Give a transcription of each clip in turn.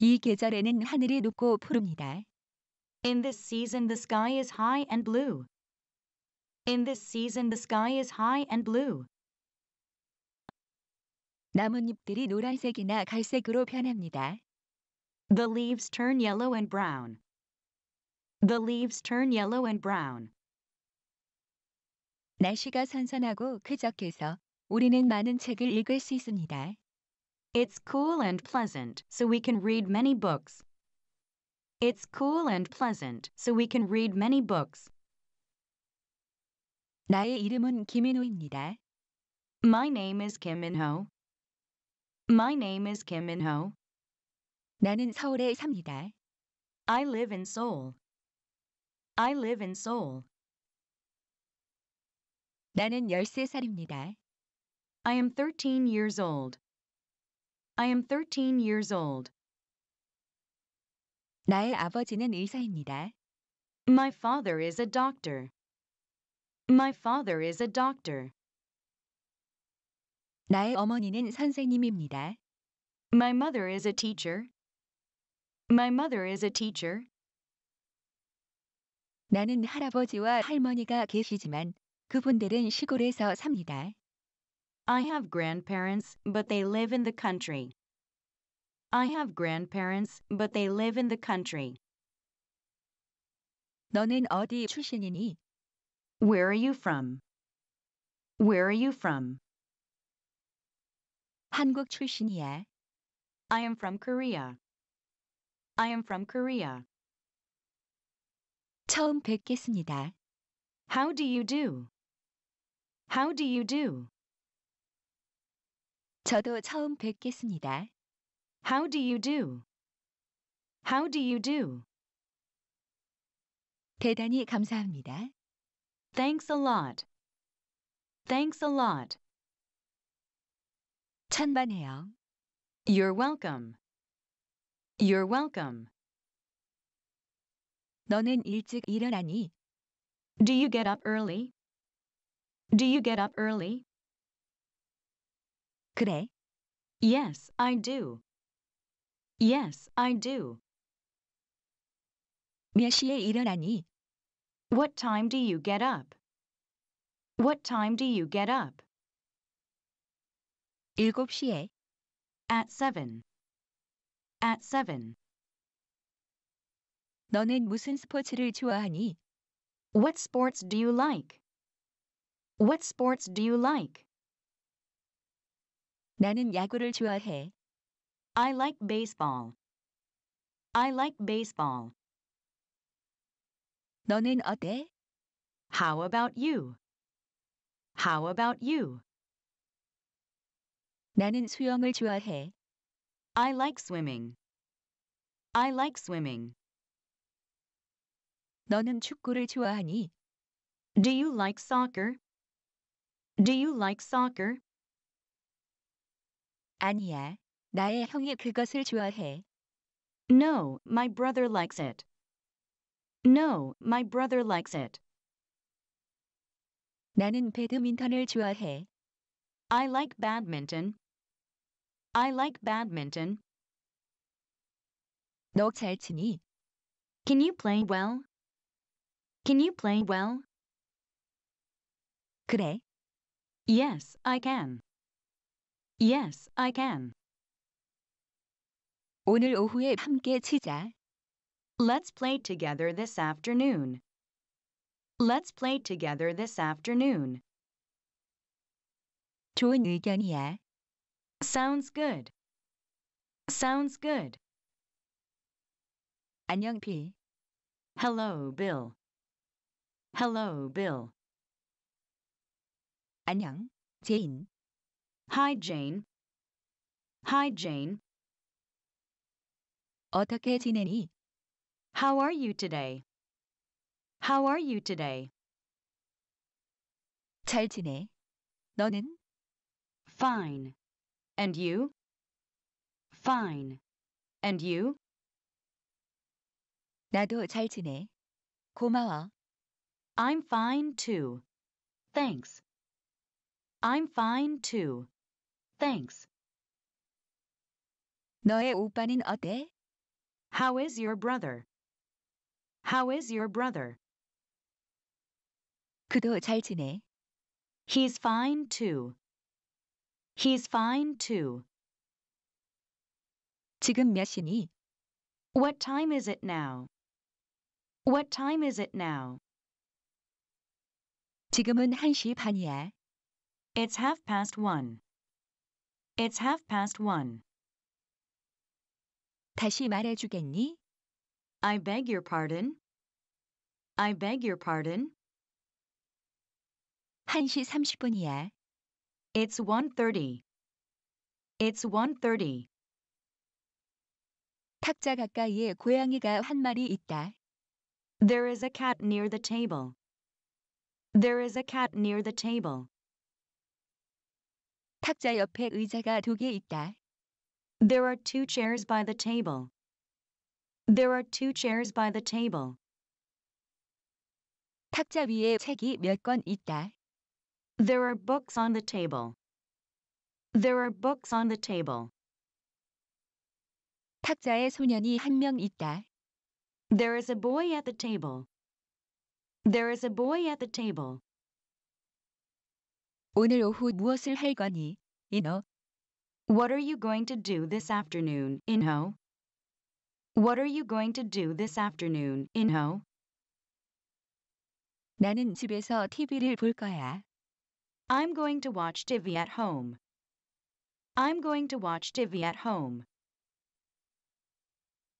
이 계절에는 하늘이 높고 푸릅니다. In this season the sky is high and blue. In this season the sky is high and blue. 나뭇잎들이 노란색이나 갈색으로 변합니다. The leaves turn yellow and brown. The leaves turn yellow and brown. 날씨가 선선하고 쾌적해서 우리는 많은 책을 읽을 수 있습니다. It's cool and pleasant, so we can read many books. It's cool and pleasant, so we can read many books. 나의 이름은 김인호입니다. My name is Kim Ho. My name is Kim Minho. 나는 서울에 삽니다. I live in Seoul. I live in Seoul. 나는 13살입니다. I am 13 years old. I am 13 years old. 나의 아버지는 의사입니다. My father is a doctor. My father is a doctor. 나의 어머니는 선생님입니다. My mother is a teacher. My mother is a teacher. 나는 할아버지와 할머니가 계시지만 그분들은 시골에서 삽니다. I have grandparents, but they live in the country. I have grandparents, but they live in the country. 너는 어디 출신이니? Where are you from? Where are you from? 한국 출신이야. I am from Korea. I am from Korea. 처음 뵙겠습니다. How do you do? How do you do? 저도 처음 뵙겠습니다. How do you do? How do you do? 대단히 감사합니다. Thanks a lot. Thanks a lot. 천만에요. You're welcome. You're welcome. 너는 일찍 일어나니? Do you get up early? Do you get up early? 그래? Yes, I do. Yes, I do. 몇 시에 일어나니? What time do you get up? What time do you get up? 시에. At 7. At 7. 너는 무슨 스포츠를 좋아하니? What sports do you like? What sports do you like? 나는 야구를 좋아해. I like baseball. I like baseball. 너는 어때? How about you? How about you? 나는 수영을 좋아해. I like swimming. I like swimming. 너는 축구를 좋아하니? Do you like soccer? Do you like soccer? 아니야. 나의 형이 그것을 좋아해. No, my brother likes it. No, my brother likes it. 나는 배드민턴을 좋아해. I like badminton. I like badminton. 너잘 치니? Can you play well? Can you play well? 그래. Yes, I can. Yes, I can. 오늘 오후에 함께 치자. Let's play together this afternoon. Let's play together this afternoon. 좋은 의견이야. Sounds good. Sounds good. 안녕, 빌. Hello, Bill. Hello, Bill. 안녕, 제인. Hi Jane. Hi Jane. 어떻게 지내니? How are you today? How are you today? 잘 지내. 너는? Fine. And you? Fine. And you? 나도 잘 지내. 고마워. I'm fine too. Thanks. I'm fine too. Thanks. 너의 오빠는 어때? How is your brother? How is your brother? 그도 잘 지내. He's fine too. He's fine too. 지금 몇 시니? What time is it now? What time is it now? 지금은 1시 반이야. It's half past one. It's half past one. 다시 말해주겠니? I beg your pardon. I beg your pardon. 1시 30분이야. It's 1.30. It's 1.30. 탁자 가까이에 고양이가 한 마리 있다. There is a cat near the table. There is a cat near the table. 탁자 옆에 의자가 두 개 있다. There are two chairs by the table. There are two chairs by the table. 탁자 위에 책이 몇 권 있다. There are books on the table. There are books on the table. 탁자에 소년이 한 명 있다. There is a boy at the table. There is a boy at the table. 오늘 오후 무엇을 할 거니? 이너. What are you going to do this afternoon, Inho? What are you going to do this afternoon, Inho? 나는 집에서 TV를 볼 거야. I'm going to watch TV at home. I'm going to watch TV at home.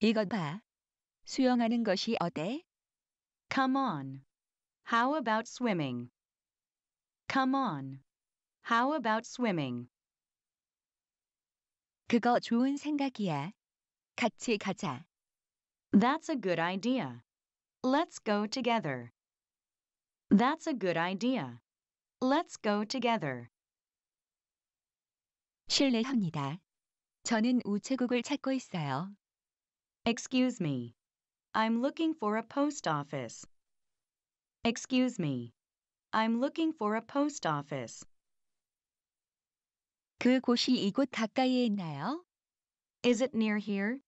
이것 봐. 수영하는 것이 어때? Come on. How about swimming? Come on. How about swimming? 그거 좋은 생각이야. 같이 가자. That's a good idea. Let's go together. That's a good idea. Let's go together. 실례합니다. 저는 우체국을 찾고 있어요. Excuse me. I'm looking for a post office. Excuse me. I'm looking for a post office. 그 곳이 이곳 가까이에 있나요? Is it near here?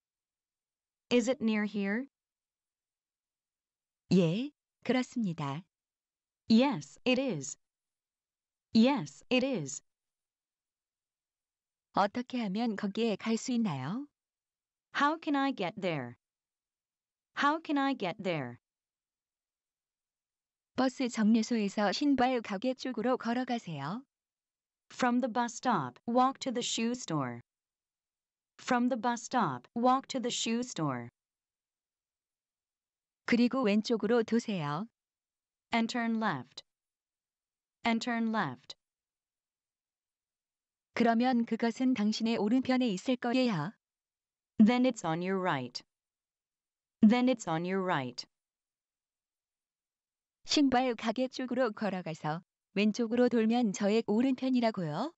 Is it near here? 예, 그렇습니다. Yes, it is. Yes, it is. 어떻게 하면 거기에 갈 수 있나요? How can I get there? How can I get there? 버스 정류소에서 신발 가게 쪽으로 걸어가세요. From the bus stop, walk to the shoe store. From the bus stop, walk to the shoe store. 그리고 왼쪽으로 두세요. And turn left. And turn left. 그러면 그것은 당신의 오른편에 있을 거예요. Then it's on your right. Then it's on your right. 신발 가게 쪽으로 걸어가서 왼쪽으로 돌면 저의 오른편이라고요.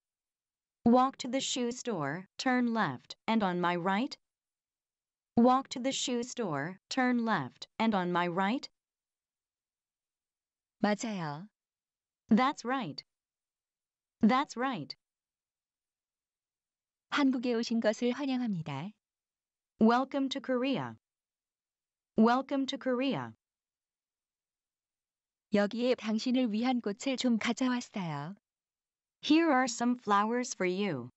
Walk to the shoe store, turn left, and on my right. Walk to the shoe store, turn left, and on my right. 맞아요. That's right. That's right. 한국에 오신 것을 환영합니다. Welcome to Korea. Welcome to Korea. 여기에 당신을 위한 꽃을 좀 가져왔어요. Here are some flowers for you.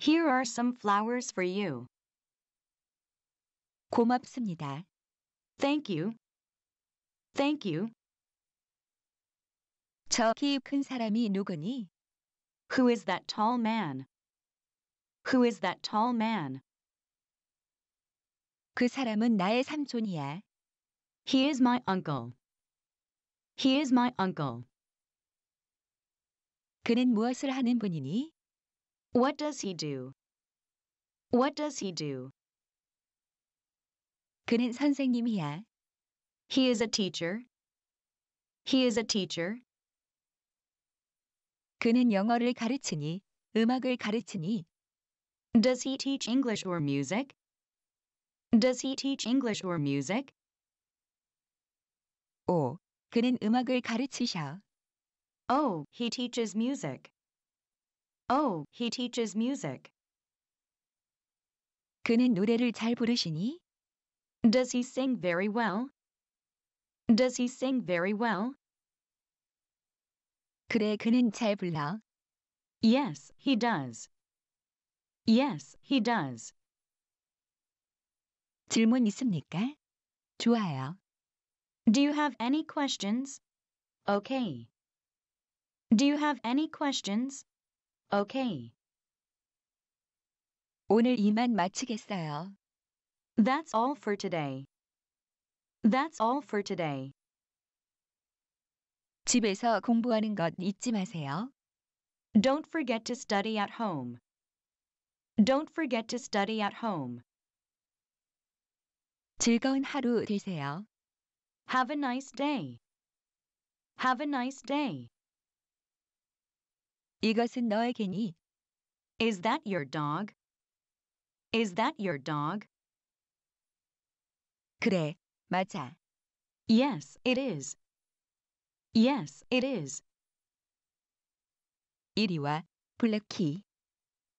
Here are some flowers for you. 고맙습니다. Thank you. Thank you. 저키큰 사람이 누구니? Who is that tall man? Who is that tall man? 그 사람은 나의 삼촌이야. He is my uncle. He is my uncle. 그는 무엇을 하는 분이니? What does he do? What does he do? 그는 선생님이야. He is a teacher. He is a teacher. 그는 영어를 가르치니 음악을 가르치니 Does he teach English or music? Does he teach English or music? 5. 그는 음악을 가르치셔. Oh, he teaches music. Oh, he teaches music. 그는 노래를 잘 부르시니? Does he sing very well? Does he sing very well? 그래, 그는 잘 불러. Yes, he does. Yes, he does. 질문 있습니까? 좋아요. Do you have any questions? Okay. Do you have any questions? Okay. 오늘 이만 마치겠어요. That's all for today. That's all for today. 집에서 공부하는 것 잊지 마세요. Don't forget to study at home. Don't forget to study at home. 즐거운 하루 되세요. Have a nice day. Have a nice day. 이것은 너의 개니? Is that your dog? Is that your dog? 그래, 맞아. Yes, it is. Yes, it is. 이리 와, 블랙키.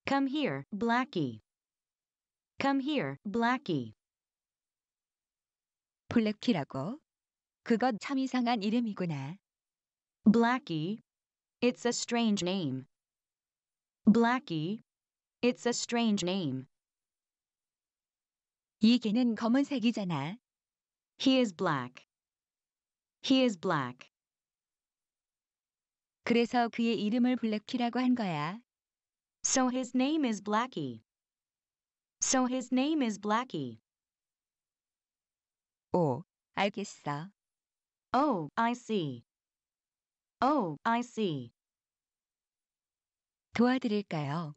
Come here, Blackie. Come here, Blackie. 블랙키라고? 그것 참 이상한 이름이구나. Blackie. It's a strange name. Blackie. It's a strange name. 이 개는 검은색이잖아. He is black. He is black. 그래서 그의 이름을 블랙키라고 한 거야. So his name is Blackie. So his name is Blackie. 오, 알겠어. Oh, I see. Oh, I see. 도와드릴까요?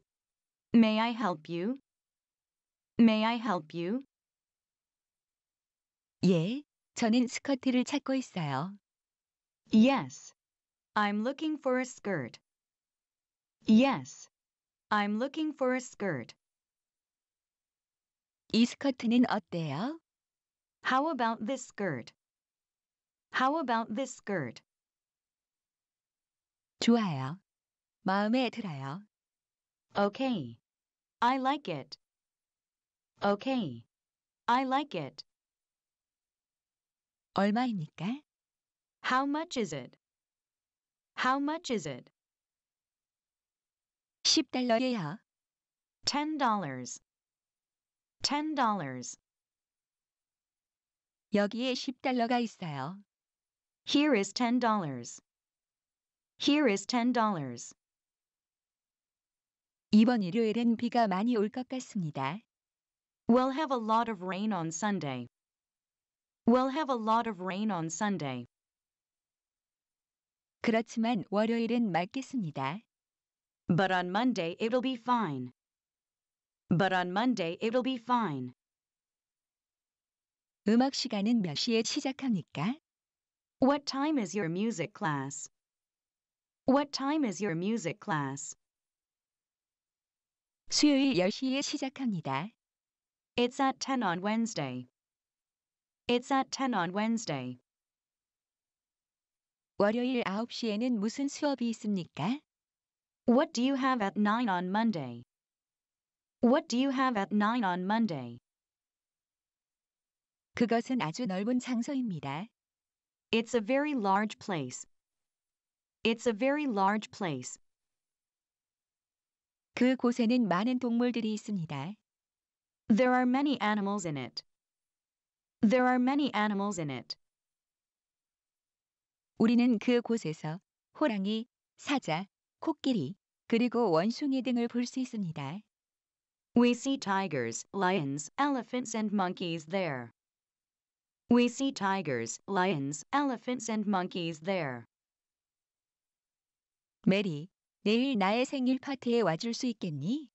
May I help you? May I help you? 예, 저는 스커트를 찾고 있어요. Yes. I'm looking for a skirt. Yes. I'm looking for a skirt. 이 스커트는 어때요? How about this skirt? How about this skirt? 좋아요. 마음에 들어요. Okay. I like it. Okay. I like it. 얼마입니까? How much is it? How much is it? 10달러예요. $10. $10. 여기에 ten 10달러가 있어요. Here is $10. Here is $10. 이번 일요일엔 비가 많이 올 것 같습니다. We'll have a lot of rain on Sunday. We'll have a lot of rain on Sunday. 그렇지만 월요일은 맑겠습니다. But on Monday it'll be fine. But on Monday it'll be fine. 음악 시간은 몇 시에 시작합니까? What time is your music class? What time is your music class? 수요일 10시에 시작합니다. It's at 10 on Wednesday. It's at 10 on Wednesday. 월요일 9시에는 무슨 수업이 있습니까? What do you have at 9 on Monday? What do you have at 9 on Monday? 그것은 아주 넓은 장소입니다. It's a very large place. It's a very large place. 그 곳에는 많은 동물들이 있습니다. There are many animals in it. There are many animals in it. 우리는 그 곳에서 호랑이, 사자, 코끼리, 그리고 원숭이 등을 있습니다. We see tigers, lions, elephants and monkeys there. We see tigers, lions, elephants and monkeys there. 메리, 내일 나의 생일 파티에 와줄 수 있겠니?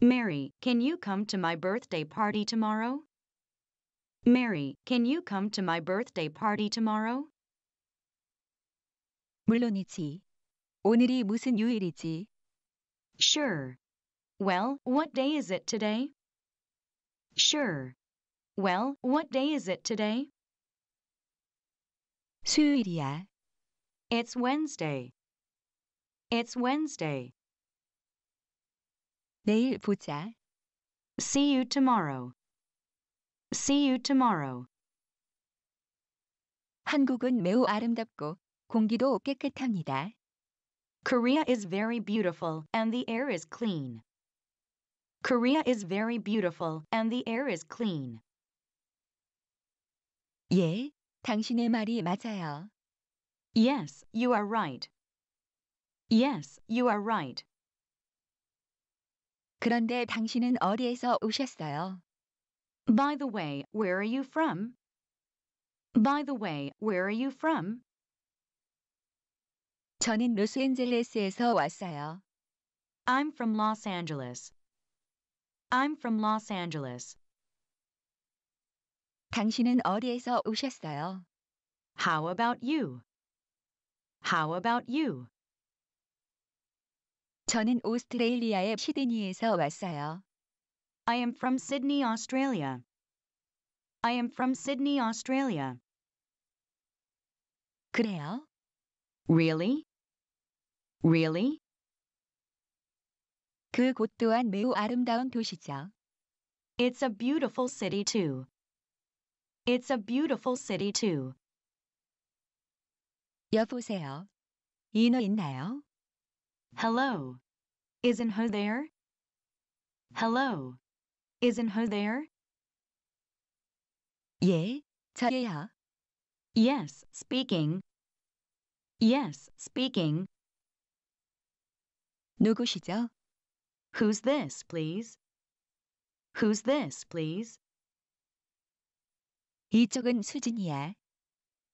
Mary, can you come to my birthday party tomorrow? Mary, can you come to my birthday party tomorrow? 물론이지. 오늘이 무슨 요일이지? Sure. Well, what day is it today? Sure. Well, what day is it today? 수요일이야. It's Wednesday. It's Wednesday. 내일 보자. See you tomorrow. See you tomorrow. 한국은 매우 아름답고 공기도 깨끗합니다. Korea is very beautiful and the air is clean. Korea is very beautiful and the air is clean. 예, 당신의 말이 맞아요. Yes, you are right. Yes, you are right. 그런데 당신은 어디에서 오셨어요? By the way, where are you from? By the way, where are you from? 저는 로스앤젤레스에서 왔어요. I'm from Los Angeles. I'm from Los Angeles. 당신은 어디에서 오셨어요? How about you? How about you? 저는 오스트레일리아의 시드니에서 왔어요. I am from Sydney, Australia. I am from Sydney, Australia. 그래요? Really? Really? 그곳 또한 매우 아름다운 도시죠. It's a beautiful city too. It's a beautiful city too. 여보세요. 이너 있나요? Hello. Isn't her there? Hello. Isn't her there? 예, 저예요. Yes, speaking. Yes, speaking. 누구시죠? Who's this, please? Who's this, please? 이쪽은 수진이야.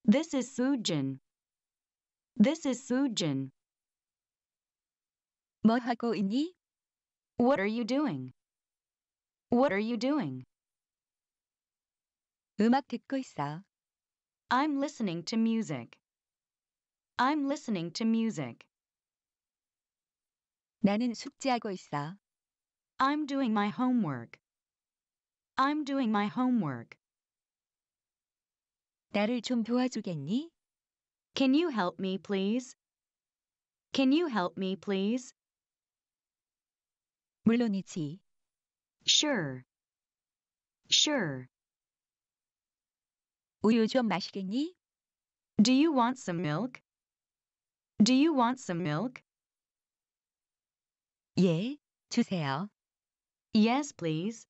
This is Sujin. This is Sujin. 뭐 하고 있니? What are you doing? What are you doing? 음악 듣고 있어. I'm listening to music. I'm listening to music. 나는 숙제하고 있어. I'm doing my homework. I'm doing my homework. 나를 좀 도와주겠니? Can you help me, please? Can you help me, please? 물론이지. Sure. Sure. 우유 좀 마시겠니? Do you want some milk? Do you want some milk? 예, 주세요. Yes, please.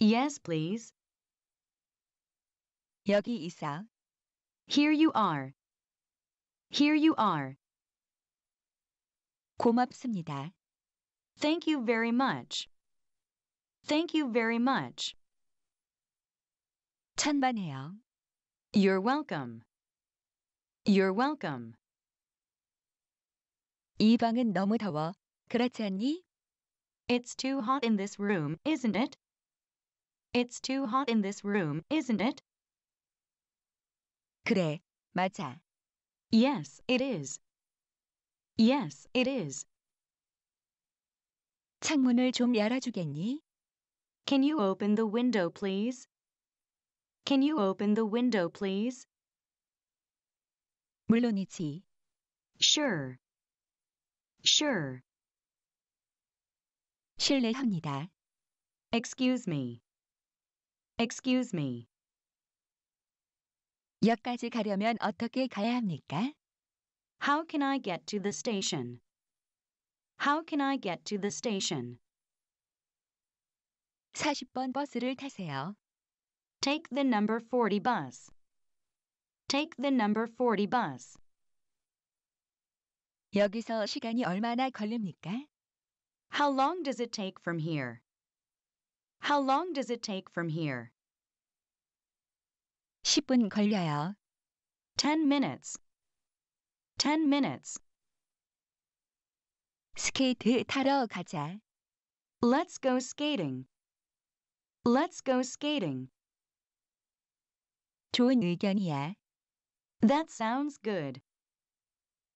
Yes, please. 여기 있어. Here you are. Here you are. 고맙습니다. Thank you very much. Thank you very much. 천만에요. You're welcome. You're welcome. 이 방은 너무 더워. 그렇지 않니? It's too hot in this room, isn't it? It's too hot in this room, isn't it? 그래, 맞아. Yes, it is. Yes, it is. 창문을 좀 열어주겠니? Can you open the window, please? Can you open the window, please? 물론이지. Sure. Sure. 실례합니다. Excuse me. Excuse me. 역까지 가려면 어떻게 가야 합니까? How can I get to the station? How can I get to the station? 40번 버스를 타세요. Take the number 40 bus. Take the number 40 bus. 여기서 시간이 얼마나 걸립니까? How long does it take from here? How long does it take from here? 10분 걸려요. 10 minutes. 10 minutes. 스케이트 타러 가자. Let's go skating. Let's go skating. 좋은 의견이야. That sounds good.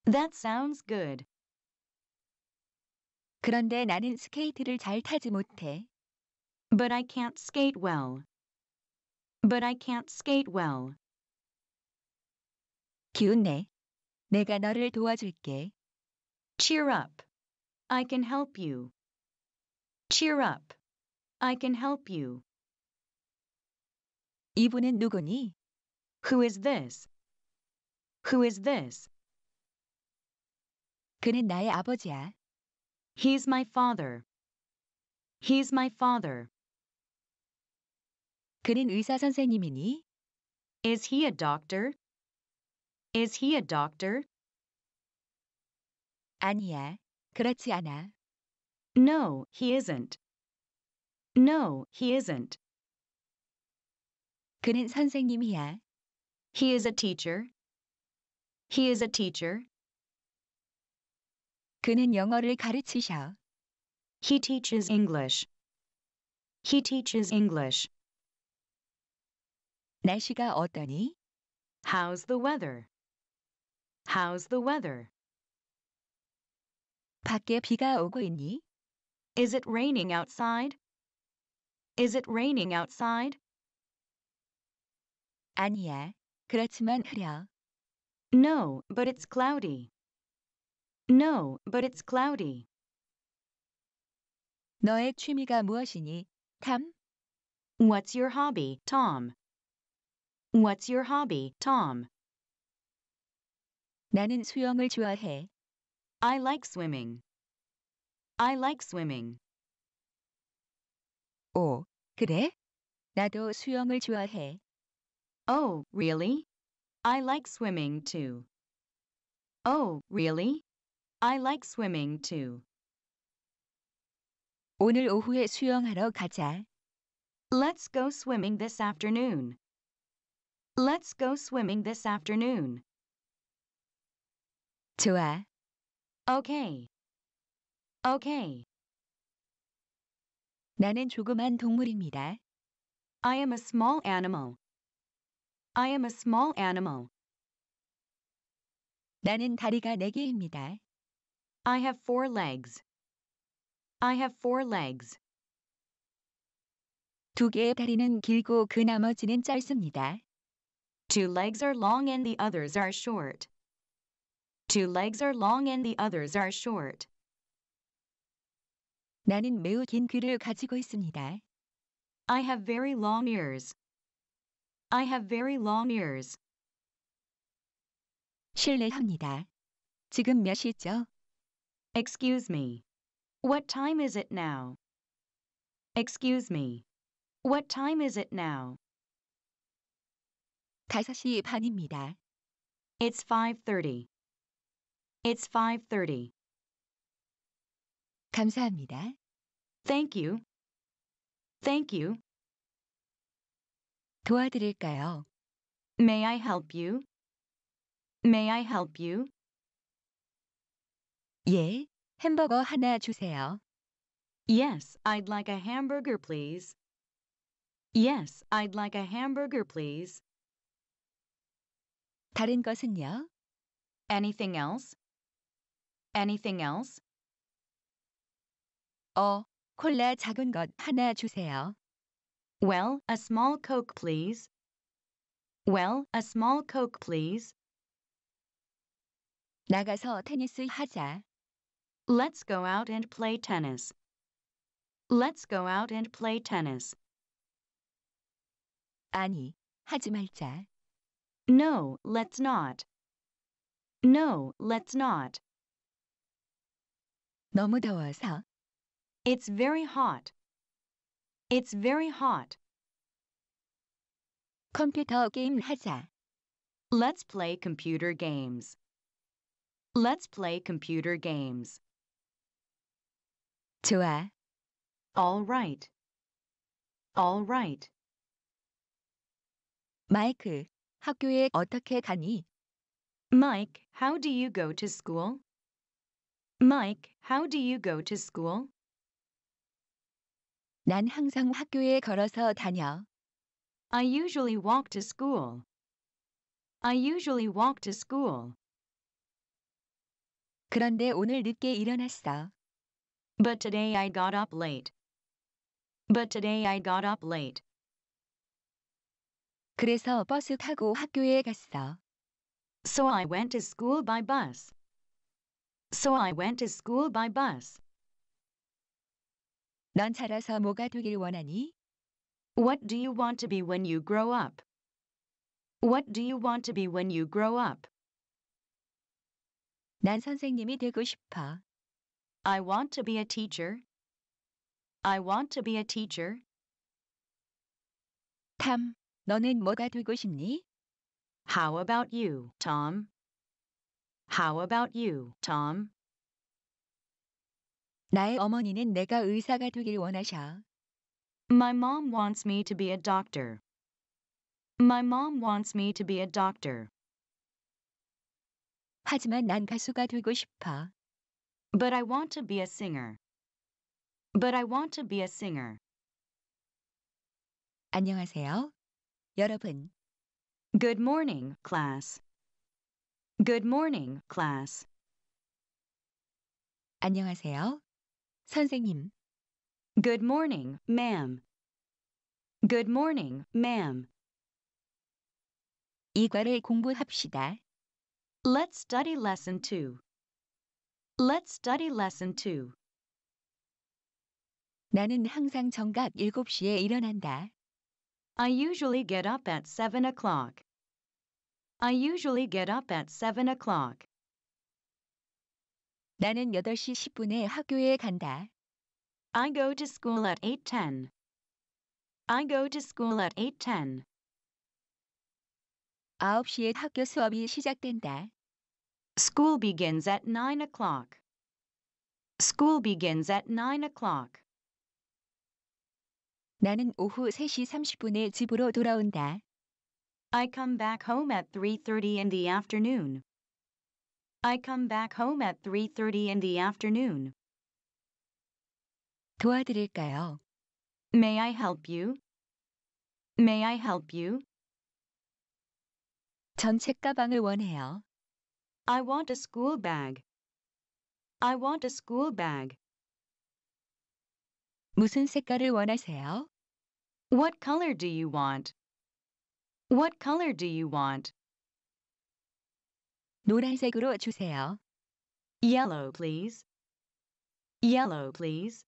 That sounds good. 그런데 나는 스케이트를 잘 타지 못해. But I can't skate well. But I can't skate well. 기운내. 내가 너를 도와줄게. Cheer up. I can help you. Cheer up. I can help you. 이분은 누구니? Who is this? Who is this? 그는 나의 아버지야. He's my father. He's my father. 그는 의사 선생님이니? Is he a doctor? Is he a doctor? 아니야. 그렇지 않아. No, he isn't. No, he isn't. 그는 선생님이야. He is a teacher. He is a teacher. 그는 영어를 가르치셔. He teaches English. He teaches English. 날씨가 어떠니? How's the weather? How's the weather? 밖에 비가 오고 있니? Is it raining outside? Is it raining outside? 아니야. 그렇지만 흐려. No, but it's cloudy. No, but it's cloudy. 너의 취미가 무엇이니, Tom? What's your hobby, Tom? What's your hobby, Tom? 나는 수영을 좋아해. I like swimming. I like swimming. 오, 그래? 나도 수영을 좋아해. Oh, really? I like swimming too. Oh, really? I like swimming too. 오늘 오후에 수영하러 가자. Let's go swimming this afternoon. Let's go swimming this afternoon. 좋아. Okay. Okay. 나는 조그만 동물입니다. I am a small animal. I am a small animal. 나는 다리가 네 개입니다. I have four legs. I have four legs. 두 개의 다리는 길고 그 나머지는 짧습니다. Two legs are long and the others are short. Two legs are long and the others are short. 나는 매우 긴 귀를 가지고 있습니다. I have very long ears. I have very long ears. 실례합니다. 지금 몇 시죠? Excuse me. What time is it now? Excuse me. What time is it now? 5시 반입니다. It's 5:30. It's 5:30. 감사합니다. Thank you. Thank you. 도와드릴까요? May I help you? May I help you? 예, 햄버거 하나 주세요. Yes, I'd like a hamburger, please. Yes, I'd like a hamburger, please. 다른 것은요? Anything else? Anything else? 어, 콜라 작은 것 하나 주세요. Well, a small coke please. Well, a small coke please. 나가서 테니스 하자. Let's go out and play tennis. Let's go out and play tennis. 아니, 하지 말자. No, let's not. No, let's not. 너무 더워서. It's very hot. It's very hot. 컴퓨터 게임 하자. Let's play computer games. Let's play computer games. 좋아. All right. All right. 마이크. 학교에 어떻게 가니? Mike, how do you go to school? Mike, how do you go to school? 난 항상 학교에 걸어서 다녀. I usually walk to school. I usually walk to school. 그런데 오늘 늦게 일어났어. But today I got up late. But today I got up late. 그래서 버스 타고 학교에 갔어. So I went to school by bus. So I went to school by bus. 넌 자라서 뭐가 되길 원하니? What do you want to be when you grow up? What do you want to be when you grow up? 난 선생님이 되고 싶어. I want to be a teacher. I want to be a teacher. 탐 너는 뭐가 되고 싶니? How about you, Tom? How about you, Tom? 나의 어머니는 내가 의사가 되길 원하셔. My mom wants me to be a doctor. My mom wants me to be a doctor. 하지만 난 가수가 되고 싶어. But I want to be a singer. But I want to be a singer. 안녕하세요. 여러분. Good morning, class. Good morning, class. 안녕하세요. 선생님. Good morning, ma'am. Good morning, ma'am. 이과를 공부합시다. Let's study lesson 2. Let's study lesson 2. 나는 항상 정각 7시에 일어난다. I usually get up at 7 o'clock. I usually get up at 7 o'clock. 나는 8시 10분에 학교에 간다. I go to school at 8:10. I go to school at 8:10. 9시에 학교 수업이 시작된다. School begins at 9 o'clock. School begins at 9 o'clock. 나는 오후 3시 30분에 집으로 돌아온다. I come back home at 3:30 in the afternoon. I come back home at 3:30 in the afternoon. 도와드릴까요? May I help you? May I help you? 전 책가방을 원해요. I want a school bag. I want a school bag. 무슨 색깔을 원하세요? What color do you want? What color do you want? 노란색으로 주세요. Yellow, please. Yellow, please.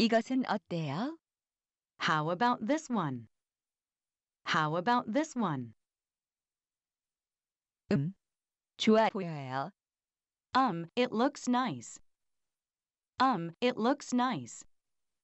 이것은 어때요? How about this one? How about this one? 음, 좋아 보여요. Um, it looks nice. Um, it looks nice.